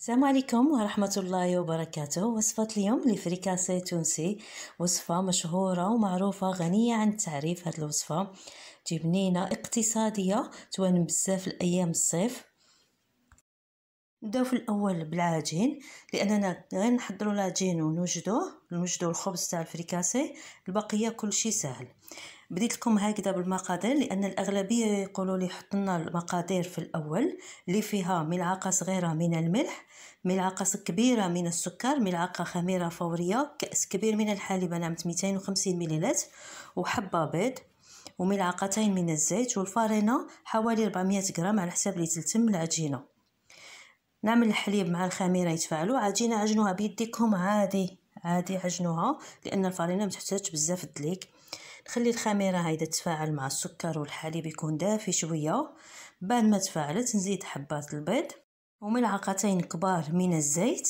السلام عليكم ورحمة الله وبركاته وصفة اليوم لفريكاسي تونسي وصفة مشهورة ومعروفة غنية عن التعريف هاد الوصفة جبنينة اقتصادية توان بزاف الأيام الصيف نبداو في الاول بالعجين لاننا غير نحضرو العجين ونوجدوه نوجدو الخبز تاع الفريكاسي البقيه كلشي سهل بديت لكم هكذا بالمقادير لان الاغلبيه يقولوا لي حط لنا المقادير في الاول اللي فيها ملعقه صغيره من الملح ملعقه كبيره من السكر ملعقه خميره فوريه كاس كبير من الحليب انا عملت 250 مليلتر وحبه بيض وملعقتين من الزيت والفارينة حوالي 400 غرام على حساب اللي تلتم العجينة نعمل الحليب مع الخميرة يتفاعلوا عجينة عجنوها بيديكم عادي عادي عجنوها لأن الفرينة تحتاجش بزاف الدليك خلي الخميره هيدا تتفاعل مع السكر والحليب يكون دافي شويه بعد ما تفاعلت نزيد حبات البيض وملعقتين كبار من الزيت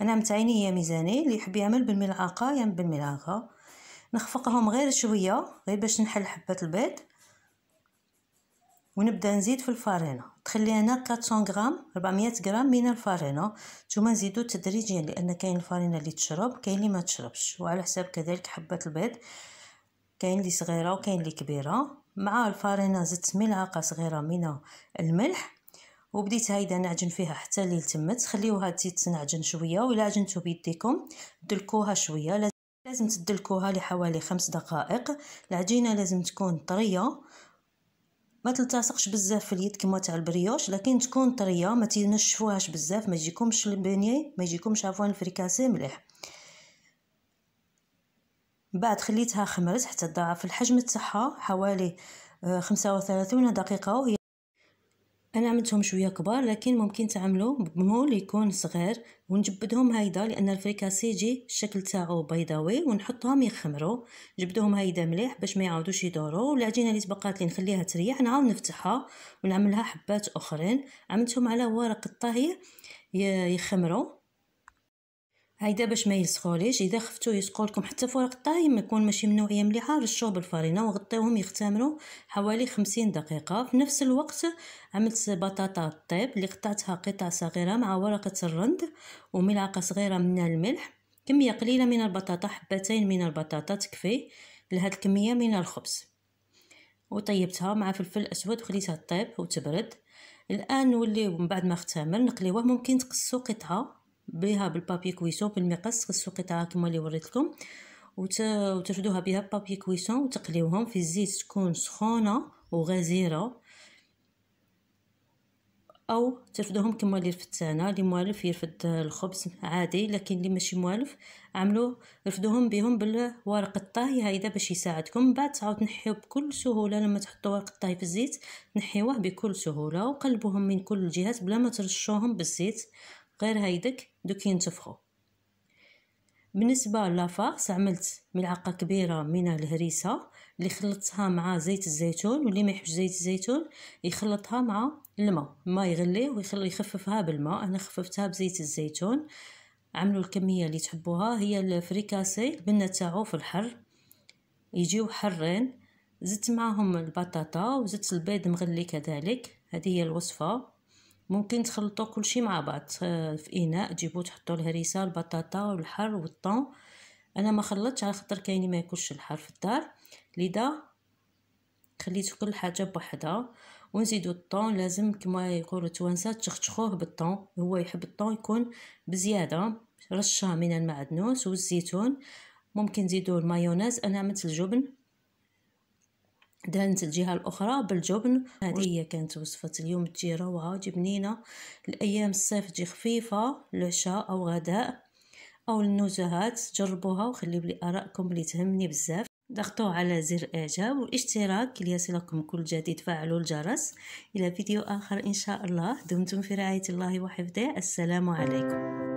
انا متعيني هي ميزاني اللي يحب يعمل بالملعقه يعمل بالملعقه نخفقهم غير شويه غير باش نحل حبات البيض ونبدا نزيد في الفارينة تخلي هنا 400 غرام 400 غرام من الفارينة ثم نزيدو تدريجيا لان كاين الفارينة اللي تشرب كاين اللي ما تشربش وعلى حساب كذلك حبات البيض كاين اللي صغيره وكاين اللي كبيره مع الفرينه زدت ملعقه صغيره من الملح وبديت هايدا نعجن فيها حتى اللي تمت خليوها تتنعجن شويه ولا عجنتو بيديكم دلكوها شويه لازم تدلكوها لحوالي خمس دقائق العجينه لازم تكون طريه ما تلتصقش بزاف في اليد كما تاع البريوش لكن تكون طريه ما تنشفوهاش بزاف ما يجيكمش البنيه ما يجيكمش عفوا الفريكاسي مليح بعد خليتها خمرت حتى تضاعف الحجم تاعها حوالي آه، خمسة وثلاثون دقيقة وهي انا عملتهم شويه كبار لكن ممكن تعملو بمول يكون صغير ونجبدهم هايدا لان الفريكاسي يجي الشكل تاعو بيضاوي ونحطهم يخمرو جبدهم هايدا مليح باش ما يعاودوش يدورو والعجينه اللي تبقات لي نخليها تريح نعاود نفتحها ونعملها حبات اخرين عملتهم على ورق الطهي يخمرو هيدا باش ما يسخوليش اذا خفتو يسقولكم حتى فوق الطايم يكون ماشي من نوعيه مليحه رشوه بالفرينه وغطيوهم يختمروا حوالي خمسين دقيقه في نفس الوقت عملت بطاطا طيب اللي قطعتها قطع صغيره مع ورقه الرند وملعقه صغيره من الملح كميه قليله من البطاطا حبتين من البطاطا تكفي لهاد الكميه من الخبز وطيبتها مع فلفل اسود وخليتها طيب وتبرد الان نوليو من بعد ما اختمر نقليوه ممكن تقصو قطعه بها بالبابي كويسون بالمقص خصو قطعه كيما اللي وريتكم وترفدوها بها بابي كويسون وتقليوهم في الزيت تكون سخونه وغزيره او ترفدوهم كما اللي رفدت انا اللي موالف يرفد الخبز عادي لكن اللي ماشي موالف عملوا رفدوهم بهم بالورق الطاهي هيدا باش يساعدكم من بعد تعاود تنحيو بكل سهوله لما تحطوا ورق الطاهي في الزيت تنحيوه بكل سهوله وقلبوهم من كل الجهات بلا ما ترشوهم بالزيت غير هيدك دوكين تفخو بالنسبه لافاغس عملت ملعقه كبيره من الهريسه اللي خلطتها مع زيت الزيتون واللي ما يحبش زيت الزيتون يخلطها مع الماء الماء يغليه ويخففها بالماء انا خففتها بزيت الزيتون عملوا الكميه اللي تحبوها هي الفريكاسي البنه تاعو في الحر يجيو حرين زدت معاهم البطاطا وزدت البيض مغلي كذلك هذه هي الوصفه ممكن تخلطوا كلشي مع بعض في اناء تجيبوا تحطوا الهريسه البطاطا والحر والطون انا ما خلطتش على خاطر كاين ما ياكلش الحر في الدار لذا خليت كل حاجه بوحدها ونزيدوا الطون لازم كما يقولوا التوانسه تشخشخوه بالطون هو يحب الطون يكون بزياده رشه من المعدنوس والزيتون ممكن تزيدوا المايونيز انا عملت الجبن دهنت الجهة الأخرى بالجبن هذه هي كانت وصفة اليوم تجي روعة تجي بنينة الأيام الصيف تجي خفيفة العشاء أو غداء أو النزهات جربوها وخليو لي آراءكم اللي تهمني بزاف ضغطوا على زر إعجاب والاشتراك ليصلكم كل جديد فعلوا الجرس إلى فيديو آخر إن شاء الله دمتم في رعاية الله وحفظه السلام عليكم